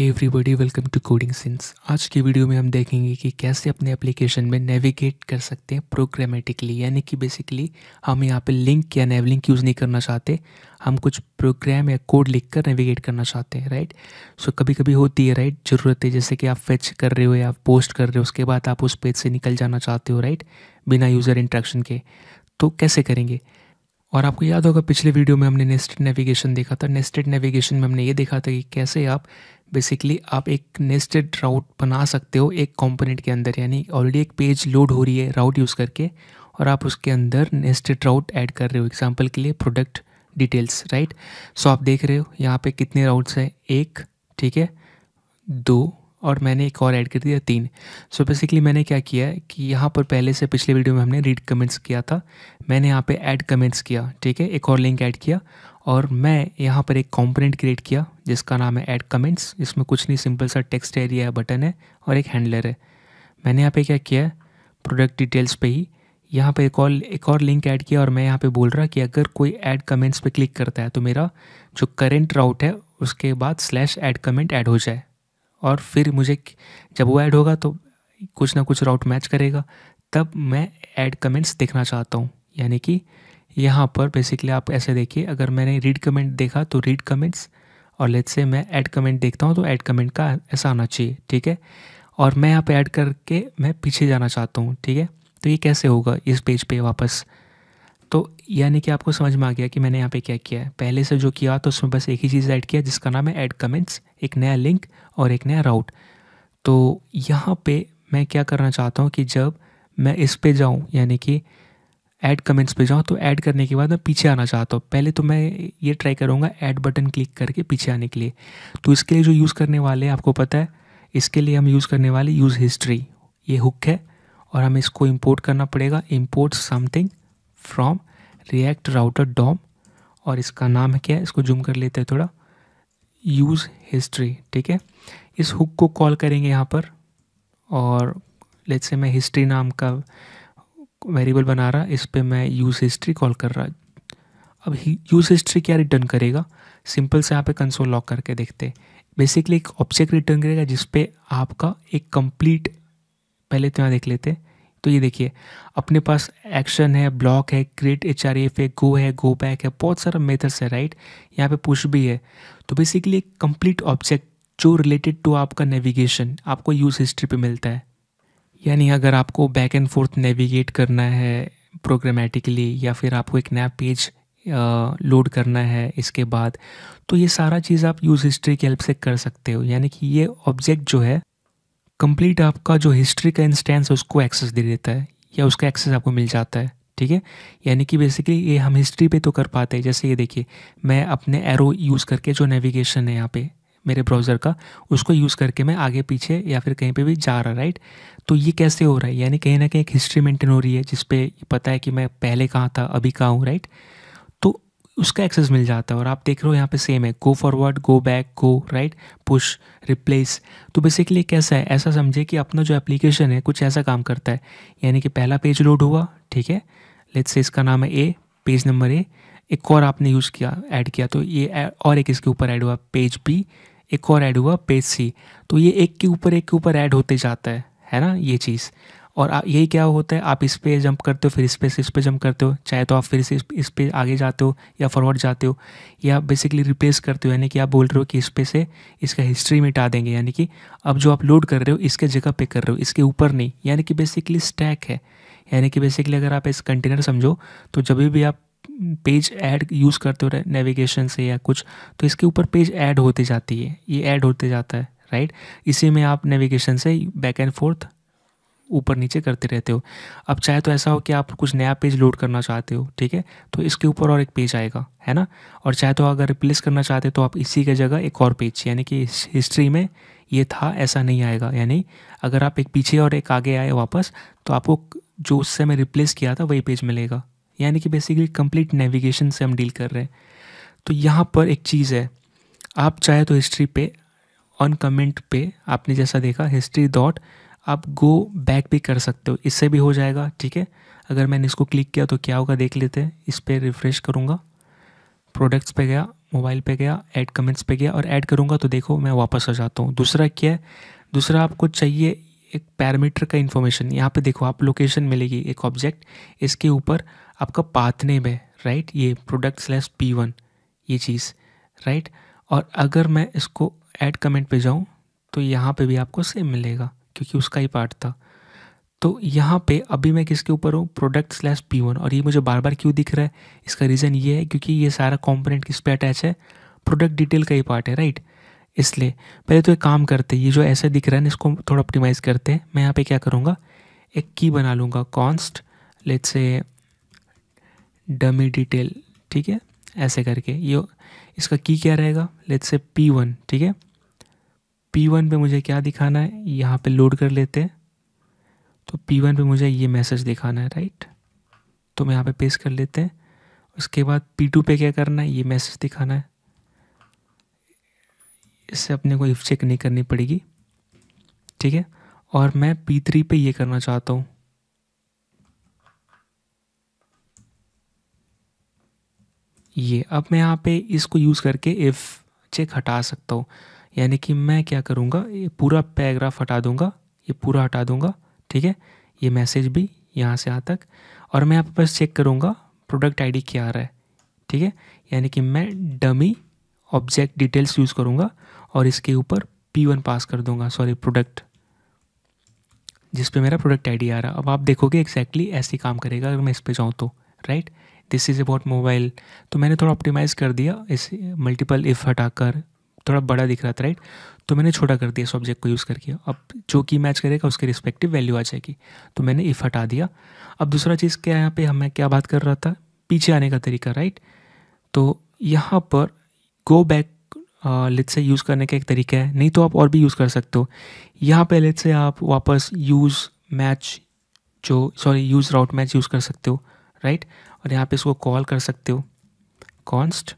everybody welcome to coding since आज की video में हम देखेंगे कि कैसे अपने एप्लीकेशन में नेविगेट कर सकते हैं प्रोग्रामेटिकली यानी कि बेसिकली हम यहाँ पे लिंक या नेव लिंक यूज़ नहीं करना चाहते हम कुछ प्रोग्राम या कोड लिखकर नेविगेट करना चाहते हैं राइट सो कभी कभी होती है राइट ज़रूरत है जैसे कि आप फेच कर रहे हो या पोस्ट कर रहे हो उसके बाद आप उस पेज से निकल जाना चाहते हो राइट बिना यूज़र इंट्रैक्शन के तो कैसे करेंगे और आपको याद होगा पिछले वीडियो में हमने नेस्टेड नेविगेशन देखा था नेस्टेड नेविगेशन में हमने ये देखा था कि कैसे आप बेसिकली आप एक नेस्टेड राउट बना सकते हो एक कंपोनेंट के अंदर यानी ऑलरेडी एक पेज लोड हो रही है राउट यूज़ करके और आप उसके अंदर नेस्टेड राउट ऐड कर रहे हो एग्जांपल के लिए प्रोडक्ट डिटेल्स राइट सो आप देख रहे हो यहाँ पे कितने राउट्स हैं एक ठीक है दो और मैंने एक और ऐड कर दिया तीन सो so बेसिकली मैंने क्या किया है कि यहाँ पर पहले से पिछले वीडियो में हमने रीड कमेंट्स किया था मैंने यहाँ पे ऐड कमेंट्स किया ठीक है एक और लिंक ऐड किया और मैं यहाँ पर एक कंपोनेंट क्रिएट किया जिसका नाम है ऐड कमेंट्स इसमें कुछ नहीं सिंपल सा टेक्स्ट एरिया है बटन है और एक हैंडलर है मैंने यहाँ पे क्या किया है प्रोडक्ट डिटेल्स पे ही यहाँ पे एक और एक और लिंक ऐड किया और मैं यहाँ पे बोल रहा कि अगर कोई ऐड कमेंट्स पे क्लिक करता है तो मेरा जो करेंट राउट है उसके बाद स्लैश ऐड कमेंट ऐड हो जाए और फिर मुझे जब वो ऐड होगा तो कुछ ना कुछ राउट मैच करेगा तब मैं ऐड कमेंट्स देखना चाहता हूँ यानी कि यहाँ पर बेसिकली आप ऐसे देखिए अगर मैंने रीड कमेंट देखा तो रीड कमेंट्स और लेट्स से मैं ऐड कमेंट देखता हूँ तो ऐड कमेंट का ऐसा आना चाहिए ठीक है और मैं यहाँ पे ऐड करके मैं पीछे जाना चाहता हूँ ठीक है तो ये कैसे होगा इस पेज पे वापस तो यानी कि आपको समझ में आ गया कि मैंने यहाँ पे क्या किया है पहले से जो किया तो उसमें बस एक ही चीज़ ऐड किया जिसका नाम है ऐड कमेंट्स एक नया लिंक और एक नया राउट तो यहाँ पे मैं क्या करना चाहता हूँ कि जब मैं इस पे जाऊँ यानी कि ऐड कमेंट्स पे जाओ तो ऐड करने के बाद मैं पीछे आना चाहता हूँ पहले तो मैं ये ट्राई करूँगा ऐड बटन क्लिक करके पीछे आने के लिए तो इसके लिए जो यूज़ करने वाले हैं आपको पता है इसके लिए हम यूज़ करने वाले यूज़ हिस्ट्री ये हुक है और हमें इसको इम्पोर्ट करना पड़ेगा import something from react router dom और इसका नाम है क्या है इसको जूम कर लेते हैं थोड़ा यूज़ हिस्ट्री ठीक है इस हुक को कॉल करेंगे यहाँ पर और लेट से मैं हिस्ट्री नाम का वेरिएबल बना रहा इस पर मैं यूज़ हिस्ट्री कॉल कर रहा अब यूज़ हिस्ट्री क्या रिटर्न करेगा सिंपल से यहाँ पे कंसोल लॉक करके देखते बेसिकली एक ऑब्जेक्ट रिटर्न करेगा जिसपे आपका एक कंप्लीट पहले तो यहाँ देख लेते तो ये देखिए अपने पास एक्शन है ब्लॉक है क्रिएट एच आर एफ है गो है गो बैक है बहुत सारा मेथड्स है राइट यहाँ पे पुश भी है तो बेसिकली एक कंप्लीट ऑब्जेक्ट जो रिलेटेड टू आपका नेविगेशन आपको यूज़ हिस्ट्री पे मिलता है यानी अगर आपको बैक एंड फोर्थ नेविगेट करना है प्रोग्रामेटिकली या फिर आपको एक नया पेज लोड करना है इसके बाद तो ये सारा चीज़ आप यूज़ हिस्ट्री की हेल्प से कर सकते हो यानी कि ये ऑब्जेक्ट जो है कंप्लीट आपका जो हिस्ट्री का इंस्टेंस है उसको एक्सेस दे देता है या उसका एक्सेस आपको मिल जाता है ठीक है यानी कि बेसिकली ये हम हिस्ट्री पे तो कर पाते हैं जैसे ये देखिए मैं अपने एरो यूज़ करके जो नेविगेशन है यहाँ पे मेरे ब्राउज़र का उसको यूज़ करके मैं आगे पीछे या फिर कहीं पे भी जा रहा राइट तो ये कैसे हो रहा है यानी कहीं ना कहीं एक हिस्ट्री मेंटेन हो रही है जिसपे पता है कि मैं पहले कहाँ था अभी कहाँ हूँ राइट तो उसका एक्सेस मिल जाता है और आप देख रहे हो यहाँ पे सेम है go forward go back go right push replace तो बेसिकली कैसा है ऐसा समझे कि अपना जो एप्लीकेशन है कुछ ऐसा काम करता है यानी कि पहला पेज लोड हुआ ठीक है लेट्स से इसका नाम है ए पेज नंबर ए एक और आपने यूज़ किया ऐड किया तो ये और एक इसके ऊपर ऐड हुआ पेज बी एक और ऐड हुआ पेज सी तो ये एक के ऊपर एक के ऊपर ऐड होते जाता है है ना ये चीज़ और यही क्या होता है आप इस पर जंप करते हो फिर इस पर इस पर जंप करते हो चाहे तो आप फिर से इस पर आगे जाते हो या फॉरवर्ड जाते हो या बेसिकली रिप्लेस करते हो यानी कि आप बोल रहे हो कि इस पे से इसका हिस्ट्री मिटा देंगे यानी कि अब जो आप लोड कर रहे हो इसके जगह पे कर रहे हो इसके ऊपर नहीं यानी कि बेसिकली स्टैक है यानी कि बेसिकली अगर आप इस कंटेनर समझो तो जब भी आप पेज ऐड यूज़ करते हो नेविगेशन से या कुछ तो इसके ऊपर पेज ऐड होती जाती है ये ऐड होते जाता है राइट इसी में आप नेविगेशन से बैक एंड फोर्थ ऊपर नीचे करते रहते हो अब चाहे तो ऐसा हो कि आप कुछ नया पेज लोड करना चाहते हो ठीक है तो इसके ऊपर और एक पेज आएगा है ना और चाहे तो अगर रिप्लेस करना चाहते हो तो आप इसी के जगह एक और पेज यानी कि हिस्ट्री में ये था ऐसा नहीं आएगा यानी अगर आप एक पीछे और एक आगे आए वापस तो आपको जो उससे मैं रिप्लेस किया था वही पेज मिलेगा यानी कि बेसिकली कंप्लीट नेविगेशन से हम डील कर रहे हैं तो यहाँ पर एक चीज़ है आप चाहे तो हिस्ट्री पे ऑन कमेंट पे आपने जैसा देखा हिस्ट्री डॉट आप गो बैक भी कर सकते हो इससे भी हो जाएगा ठीक है अगर मैंने इसको क्लिक किया तो क्या होगा देख लेते हैं इस पर रिफ़्रेश करूँगा प्रोडक्ट्स पे गया मोबाइल पे गया ऐड कमेंट्स पे गया और ऐड करूँगा तो देखो मैं वापस आ जाता हूँ दूसरा क्या है दूसरा आपको चाहिए एक पैरामीटर का इन्फॉर्मेशन यहाँ पे देखो आप लोकेशन मिलेगी एक ऑब्जेक्ट इसके ऊपर आपका पाथ नेम है राइट ये प्रोडक्ट स्लैश पी वन ये चीज़ राइट और अगर मैं इसको ऐड कमेंट पे जाऊँ तो यहाँ पे भी आपको सेम मिलेगा क्योंकि उसका ही पार्ट था तो यहाँ पे अभी मैं किसके ऊपर हूँ प्रोडक्ट स्लैश पी वन और ये मुझे बार बार क्यों दिख रहा है इसका रीज़न ये है क्योंकि ये सारा कॉम्पोनेंट किस पे अटैच है प्रोडक्ट डिटेल का ही पार्ट है राइट इसलिए पहले तो एक काम करते हैं ये जो ऐसा दिख रहा है ना इसको थोड़ा ऑप्टिमाइज़ करते हैं मैं यहाँ पे क्या करूँगा एक की बना लूँगा कॉन्स्ट लेट से डमी डिटेल ठीक है ऐसे करके ये इसका की क्या रहेगा लेट से पी वन ठीक है पी वन पर मुझे क्या दिखाना है यहाँ पे लोड कर लेते हैं तो पी वन पर मुझे ये मैसेज दिखाना है राइट तो मैं यहाँ पे पेश कर लेते हैं उसके बाद पी टू पर क्या करना है ये मैसेज दिखाना है इससे अपने को इफ चेक नहीं करनी पड़ेगी ठीक है और मैं पी थ्री पर ये करना चाहता हूँ ये अब मैं यहाँ पे इसको यूज़ करके इफ़ चेक हटा सकता हूँ यानी कि मैं क्या करूँगा ये पूरा पैराग्राफ हटा दूँगा ये पूरा हटा दूँगा ठीक है ये मैसेज भी यहाँ से यहाँ तक और मैं यहाँ पर चेक करूँगा प्रोडक्ट आईडी क्या आ रहा है ठीक है यानी कि मैं डमी ऑब्जेक्ट डिटेल्स यूज़ करूँगा और इसके ऊपर पी वन पास कर दूँगा सॉरी प्रोडक्ट जिस पे मेरा प्रोडक्ट आईडी आ रहा अब आप देखोगे एक्जैक्टली exactly ऐसे काम करेगा अगर मैं इस पर जाऊँ तो right this is about mobile तो मैंने थोड़ा ऑप्टिमाइज़ कर दिया इस मल्टीपल इफ़ हटाकर थोड़ा बड़ा दिख रहा था राइट तो मैंने छोटा कर दिया इस ऑब्जेक्ट को यूज़ करके अब जो की मैच करेगा उसके रिस्पेक्टिव वैल्यू आ जाएगी तो मैंने इफ़ हटा दिया अब दूसरा चीज़ क्या यहाँ पे हमें क्या बात कर रहा था पीछे आने का तरीका राइट तो यहाँ पर गो बैक लिथ से यूज़ करने का एक तरीका है नहीं तो आप और भी यूज़ कर सकते हो यहाँ पे लिथ से आप वापस यूज़ मैच जो sorry use route match use कर सकते हो राइट और यहाँ पे इसको कॉल कर सकते हो कॉन्स्ट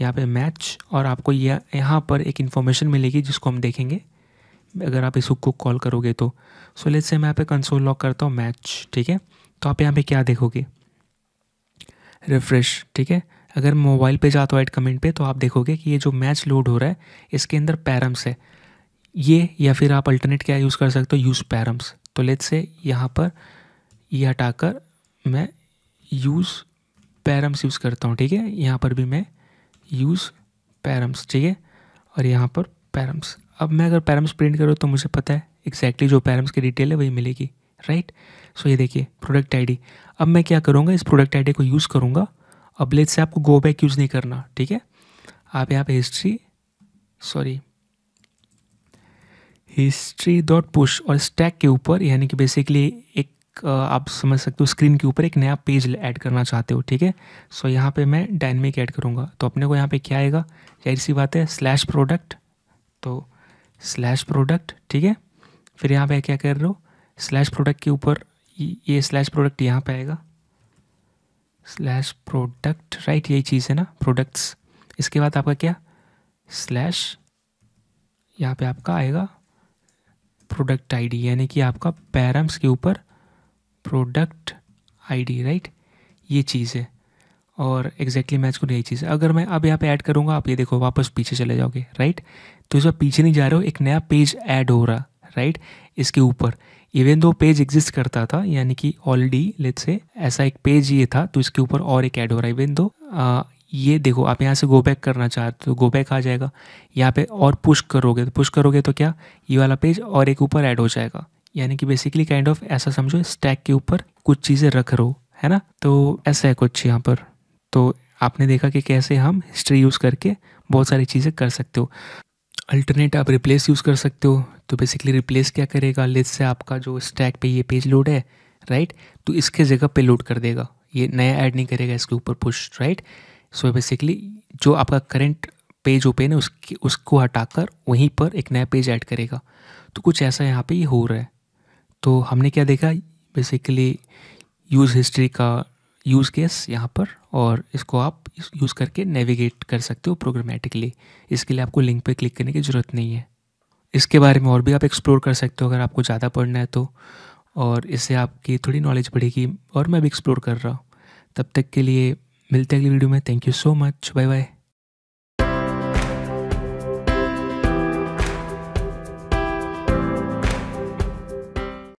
यहाँ पे मैच और आपको यह यहाँ पर एक इन्फॉर्मेशन मिलेगी जिसको हम देखेंगे अगर आप इस को कॉल करोगे तो सो लेट से मैं यहाँ पे कंसोल लॉक करता हूँ मैच ठीक है तो आप यहाँ पे क्या देखोगे रिफ्रेश ठीक है अगर मोबाइल पे जाता हूँ एड कमेंट पे तो आप देखोगे कि ये जो मैच लोड हो रहा है इसके अंदर पैरम्स है ये या फिर आप अल्टरनेट क्या यूज़ कर सकते हो यूज़ पैरम्स तो लेट से यहाँ पर ये हटाकर मैं यूज़ पैरम्स यूज़ करता हूँ ठीक है यहाँ पर भी मैं यूज़ पैरम्स ठीक है और यहाँ पर पैरम्स अब मैं अगर पैरम्स प्रिंट करूँ तो मुझे पता है एक्जैक्टली जो पैरम्स की डिटेल है वही मिलेगी राइट सो ये देखिए प्रोडक्ट आईडी अब मैं क्या करूँगा इस प्रोडक्ट आईडी को यूज़ करूँगा अब लेट से आपको गो बैक यूज़ नहीं करना ठीक है आप यहाँ पर history sorry history dot push और स्टैक के ऊपर यानी कि बेसिकली एक आप समझ सकते हो स्क्रीन के ऊपर एक नया पेज ऐड करना चाहते हो ठीक है सो यहाँ पे मैं डायनमिक ऐड करूँगा तो अपने को यहाँ पे क्या आएगा जाहिर सी बात है स्लैश प्रोडक्ट तो स्लैश प्रोडक्ट ठीक है फिर यहाँ पे क्या कर रहे हो स्लैश प्रोडक्ट के ऊपर ये स्लैश प्रोडक्ट यहाँ पर आएगा स्लैश प्रोडक्ट राइट यही चीज़ है ना प्रोडक्ट्स इसके बाद आपका क्या स्लैश यहाँ पर आपका आएगा प्रोडक्ट आईडी यानी कि आपका पैरम्स के ऊपर प्रोडक्ट आईडी राइट ये चीज़ है और एग्जैक्टली मैं मैच को यही चीज़ है अगर मैं अब यहाँ पे ऐड करूँगा आप ये देखो वापस पीछे चले जाओगे राइट तो इस बार पीछे नहीं जा रहे हो एक नया पेज ऐड हो रहा राइट इसके ऊपर इवन दो पेज एग्जिस्ट करता था यानी कि ऑलरेडी लेट से ऐसा एक पेज ये था तो इसके ऊपर और एक ऐड हो रहा है इवन दो आ, ये देखो आप यहाँ से गो बैक करना चाहते तो गो बैक आ जाएगा यहाँ पे और पुश करोगे तो पुश करोगे तो क्या ये वाला पेज और एक ऊपर ऐड हो जाएगा यानी कि बेसिकली काइंड ऑफ ऐसा समझो स्टैक के ऊपर कुछ चीज़ें रख रो है ना तो ऐसा है कुछ यहाँ पर तो आपने देखा कि कैसे हम हिस्ट्री यूज़ करके बहुत सारी चीज़ें कर सकते हो अल्टरनेट आप रिप्लेस यूज़ कर सकते हो तो बेसिकली रिप्लेस क्या करेगा लिस्ट से आपका जो स्टैक पे ये पेज लोड है राइट तो इसके जगह पे लोड कर देगा ये नया ऐड नहीं करेगा इसके ऊपर पुश राइट सो बेसिकली जो आपका करंट पेज ओपन है उसकी उसको हटाकर वहीं पर एक नया पेज ऐड करेगा तो कुछ ऐसा यहाँ पे ये हो रहा है तो हमने क्या देखा बेसिकली यूज़ हिस्ट्री का यूज़ केस यहाँ पर और इसको आप यूज़ करके नेविगेट कर सकते हो प्रोग्रामेटिकली इसके लिए आपको लिंक पे क्लिक करने की ज़रूरत नहीं है इसके बारे में और भी आप एक्सप्लोर कर सकते हो अगर आपको ज़्यादा पढ़ना है तो और इससे आपकी थोड़ी नॉलेज बढ़ेगी और मैं भी एक्सप्लोर कर रहा हूँ तब तक के लिए मिलते हैं अगली वीडियो में thank you so much bye bye